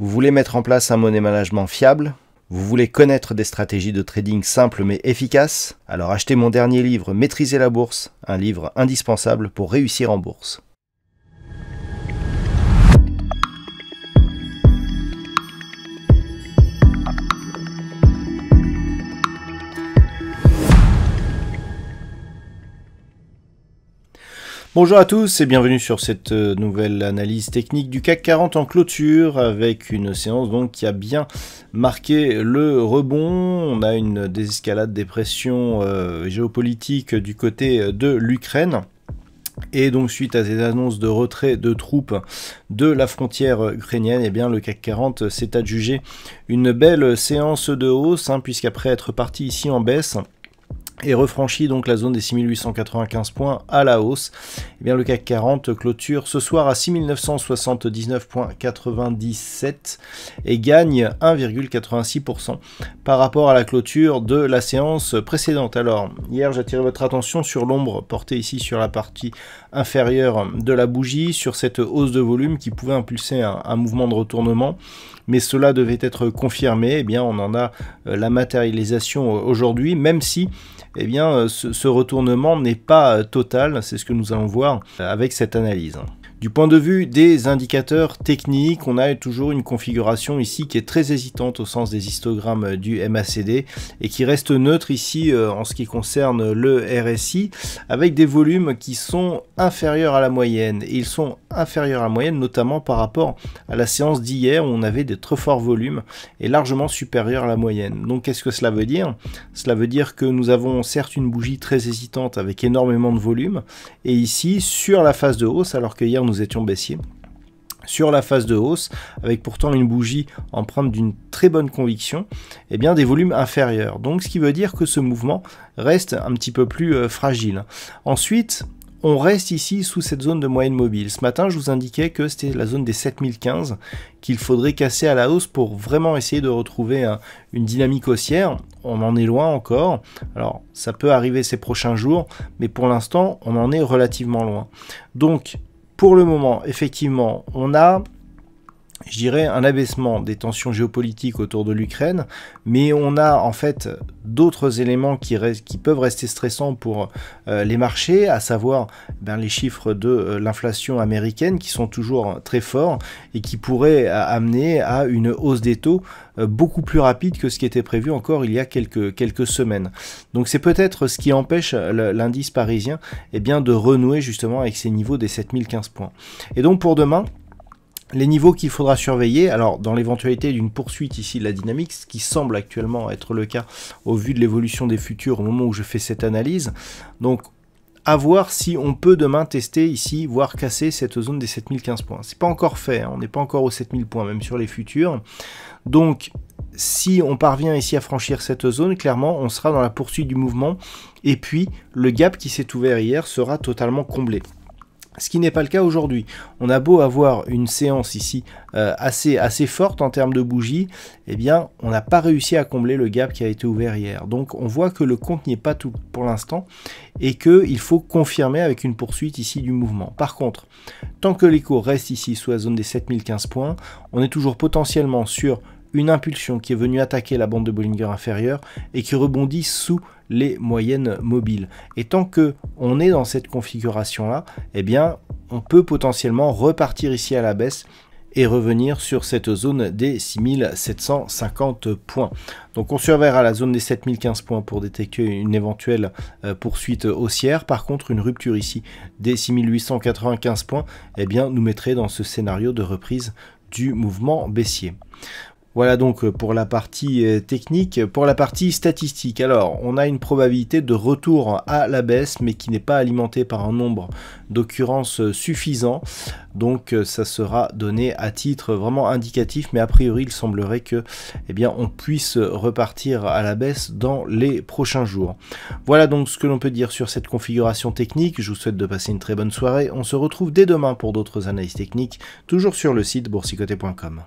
Vous voulez mettre en place un monnaie management fiable vous voulez connaître des stratégies de trading simples mais efficaces Alors achetez mon dernier livre Maîtriser la bourse, un livre indispensable pour réussir en bourse. Bonjour à tous et bienvenue sur cette euh, nouvelle analyse technique du CAC 40 en clôture avec une séance donc qui a bien marqué le rebond. On a une désescalade des pressions euh, géopolitiques du côté euh, de l'Ukraine. Et donc suite à ces annonces de retrait de troupes de la frontière ukrainienne, eh bien, le CAC 40 s'est adjugé une belle séance de hausse, hein, puisqu'après être parti ici en baisse, et refranchit donc la zone des 6895 points à la hausse. Et eh bien le CAC 40 clôture ce soir à 6979,97 et gagne 1,86% par rapport à la clôture de la séance précédente. Alors hier j'attirais votre attention sur l'ombre portée ici sur la partie inférieure de la bougie, sur cette hausse de volume qui pouvait impulser un, mouvement de retournement mais cela devait être confirmé. Eh bien, on en a euh, la matérialisation aujourd'hui, même si eh bien euh, ce, ce retournement n'est pas euh, total, c'est ce que nous allons voir euh, avec cette analyse. Du point de vue des indicateurs techniques, on a toujours une configuration ici qui est très hésitante au sens des histogrammes du MACD et qui reste neutre ici euh, en ce qui concerne le RSI avec des volumes qui sont inférieurs à la moyenne et ils sont inférieurs à la moyenne notamment par rapport à la séance d'hier où on avait des très forts volumes et largement supérieurs à la moyenne. Donc qu'est-ce que cela veut dire Cela veut dire que nous avons certes une bougie très hésitante avec énormément de volume et ici sur la phase de hausse alors que hier nous étions baissiers sur la phase de hausse, avec pourtant une bougie empreinte d'une très bonne conviction, et bien des volumes inférieurs. Donc ce qui veut dire que ce mouvement reste un petit peu plus euh, fragile. Ensuite, on reste ici sous cette zone de moyenne mobile. Ce matin, je vous indiquais que c'était la zone des 7015 qu'il faudrait casser à la hausse pour vraiment essayer de retrouver une dynamique haussière. On en est loin encore. Alors, ça peut arriver ces prochains jours, mais pour l'instant, on en est relativement loin. Donc, pour le moment, effectivement, on a je dirais, un abaissement des tensions géopolitiques autour de l'Ukraine, mais on a en fait d'autres éléments qui, peuvent rester stressants pour euh, les marchés, à savoir ben, les chiffres de euh, l'inflation américaine qui sont toujours très forts et qui pourraient euh, amener à une hausse des taux beaucoup plus rapide que ce qui était prévu encore il y a quelques, semaines. Donc c'est peut-être ce qui empêche l'indice parisien eh bien, de renouer justement avec ces niveaux des 7015 points. Et donc pour demain, les niveaux qu'il faudra surveiller, alors dans l'éventualité d'une poursuite ici de la dynamique, ce qui semble actuellement être le cas au vu de l'évolution des futurs au moment où je fais cette analyse, donc à voir si on peut demain tester ici, voire casser cette zone des 7015 points. C'est pas encore fait, hein. on n'est pas encore aux 7000 points, même sur les futurs. Donc si on parvient ici à franchir cette zone, clairement, on sera dans la poursuite du mouvement. Et puis, le gap qui s'est ouvert hier sera totalement comblé. Ce qui n'est pas le cas aujourd'hui. On a beau avoir une séance ici euh, assez, assez forte en termes de bougies, eh bien, on n'a pas réussi à combler le gap qui a été ouvert hier. Donc, on voit que le compte n'y est pas tout pour l'instant et qu'il faut confirmer avec une poursuite ici du mouvement. Par contre, tant que l'écho reste ici sous la zone des 7015 points, on est toujours potentiellement sur une impulsion qui est venue attaquer la bande de Bollinger inférieure et qui rebondit sous les moyennes mobiles. Et tant que on est dans cette configuration là, eh bien on peut potentiellement repartir ici à la baisse et revenir sur cette zone des 6750 points. Donc on surveillera la zone des 7015 points pour détecter une éventuelle euh, poursuite haussière. Par contre, une rupture ici des 6895 points eh bien, nous mettrait dans ce scénario de reprise du mouvement baissier. Voilà donc euh, pour la partie euh, technique. Pour la partie statistique, alors on a une probabilité de retour à la baisse mais qui n'est pas alimentée par un nombre d'occurrences euh, suffisant. Donc ça sera donné à titre vraiment indicatif mais a priori il semblerait que eh bien, on puisse repartir à la baisse dans les prochains jours. Voilà donc ce que l'on peut dire sur cette configuration technique. Je vous souhaite de passer une très bonne soirée. On se retrouve dès demain pour d'autres analyses techniques, toujours sur le site boursicoté.com.